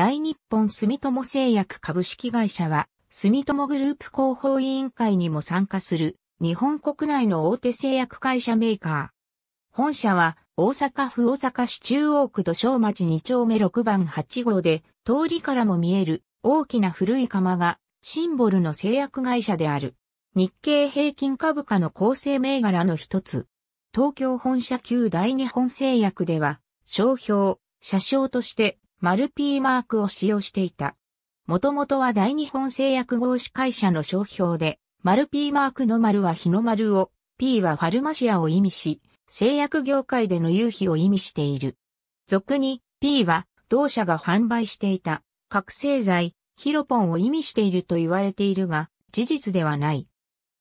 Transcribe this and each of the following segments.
大日本住友製薬株式会社は、住友グループ広報委員会にも参加する、日本国内の大手製薬会社メーカー。本社は、大阪府大阪市中央区土正町2丁目6番8号で、通りからも見える大きな古い釜がシンボルの製薬会社である。日経平均株価の構成銘柄の一つ。東京本社級大日本製薬では、商標、社章として丸 P マークを使用していた。もともとは大日本製薬合資会社の商標で、丸 P マークの丸は日の丸を、P はファルマシアを意味し、製薬業界での融費を意味している。俗に P は同社が販売していた覚醒剤ヒロポンを意味していると言われているが、事実ではない。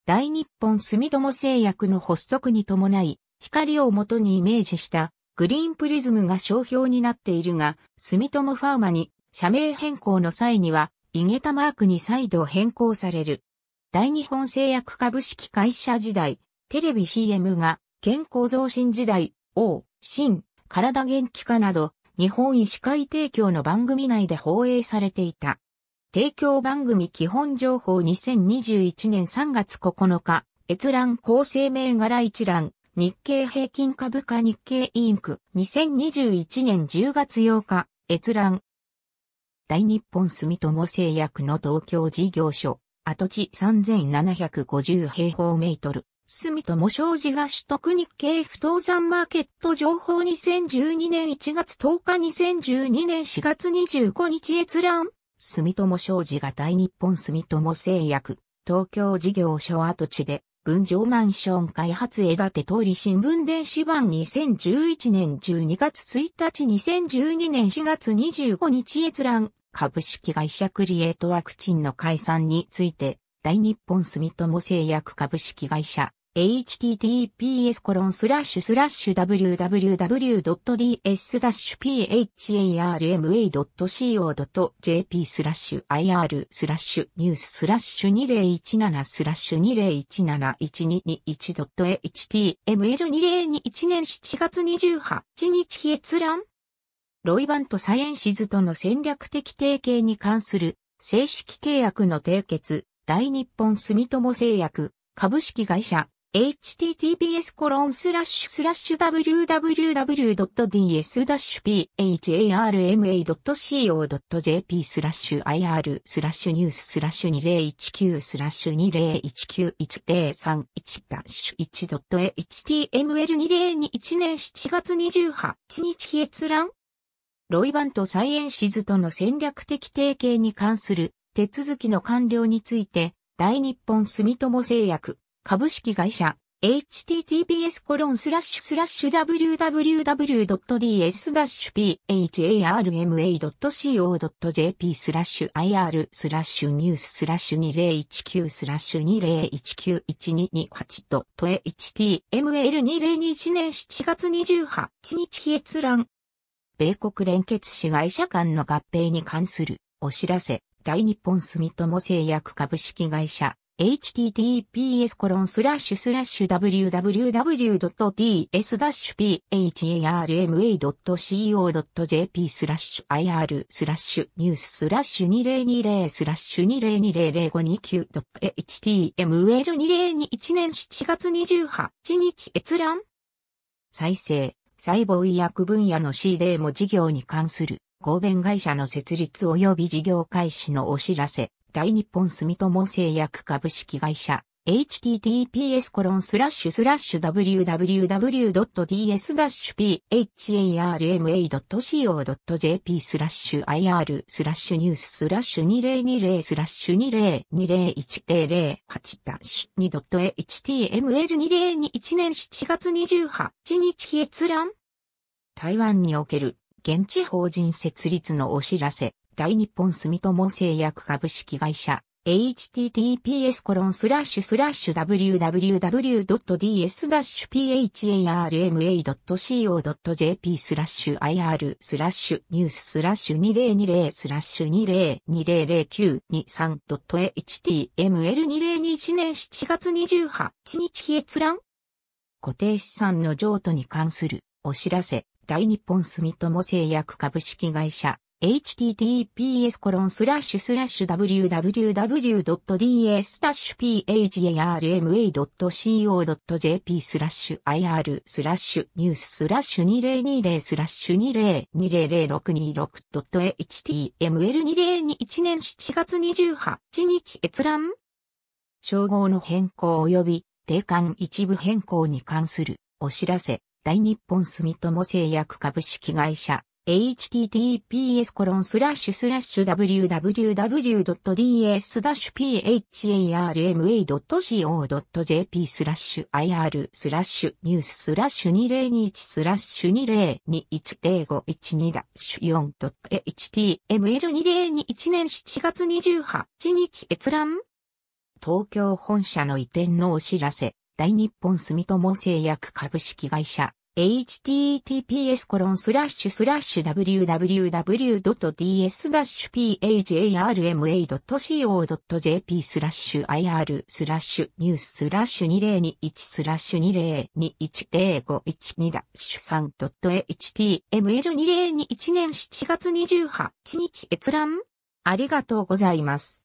大日本住友製薬の発足に伴い、光を元にイメージしたグリーンプリズムが商標になっているが、住友ファーマに社名変更の際には、イゲタマークに再度変更される。大日本製薬株式会社時代、テレビ CM が健康増進時代、王、新、体元気化など、日本医師会提供の番組内で放映されていた。提供番組基本情報2021年3月9日、閲覧構成銘柄一覧、日経平均株価日経インク2021年10月8日閲覧大日本住友製薬の東京事業所跡地3750平方メートル住友商事が取得日経不動産マーケット情報2012年1月10日2012年4月25日閲覧住友商事が大日本住友製薬東京事業所跡地で分譲マンション開発枝手通り新聞電子版2011年12月1日2012年4月25日閲覧株式会社クリエイトワクチンの解散について、大日本住友製薬株式会社 https www.ds-parma.co.jp ir n e w s 2017 20171221.html2021 年7月28日閲覧ロイバントサイエンシズとの戦略的提携に関する正式契約の締結、大日本住友製薬、株式会社、https コロンスラッシュスラッシュ www.ds-pharma.co.jp スラッシュ ir スラッシュニューススラッシュ2019スラッシュ20191031 1.html2021 年7月28日閲覧ロイバントサイエンシズとの戦略的提携に関する手続きの完了について大日本住友製薬株式会社 https コロンスラッシュスラッシュ www.ds-pharma.co.jp スラッシュ ir スラッシュニューススラッシュ2019スラッシュ20191228と html2021 年7月28日閲覧米国連結子会社間の合併に関するお知らせ大日本住友製薬株式会社 https www.ts-pharma.co.jp スラッシュ ir スラッシュニューススラッシュ2020スラッシュ2020 059.html2021 年7月28日閲覧再生、細胞医薬分野の C デーモ事業に関する合弁会社の設立及び事業開始のお知らせ。大日本住友製薬株式会社、https コロンスラッシュスラッシュ www.ds-pharma.co.jp スラッシュ ir スラッシュニューススラッシュ2020スラッシュ20201008ダッシュ 2.html2021 年7月28日閲覧台湾における現地法人設立のお知らせ大日本住友製薬株式会社、https コロンスラッシュスラッシュ www.ds-pharma.co.jp スラッシュ ir スラッシュニューススラッシュ2020スラッシュ20200923 html2021 年7月28日閲覧固定資産の譲渡に関するお知らせ大日本住友製薬株式会社 https www.ds-parma.co.jp スラッシュ ir スラッシュニューススラッシュ2020スラッシュ 20200626.html2021 年7月28日閲覧称号の変更及び定款一部変更に関するお知らせ大日本住友製薬株式会社 https://www.ds-pharma.co.jp コロンススララッッシシュュスラッシュ ir スラッシュニューススラッシュ2021スラッシュ2 0 2 1零五1 2ダッシュ 4.html2021 年7月28日閲覧東京本社の移転のお知らせ、大日本住友製薬株式会社。https://www.ds-pajrma.co.jp ir n e w s 2021ス20210512 3.html2021 年7月28日閲覧ありがとうございます。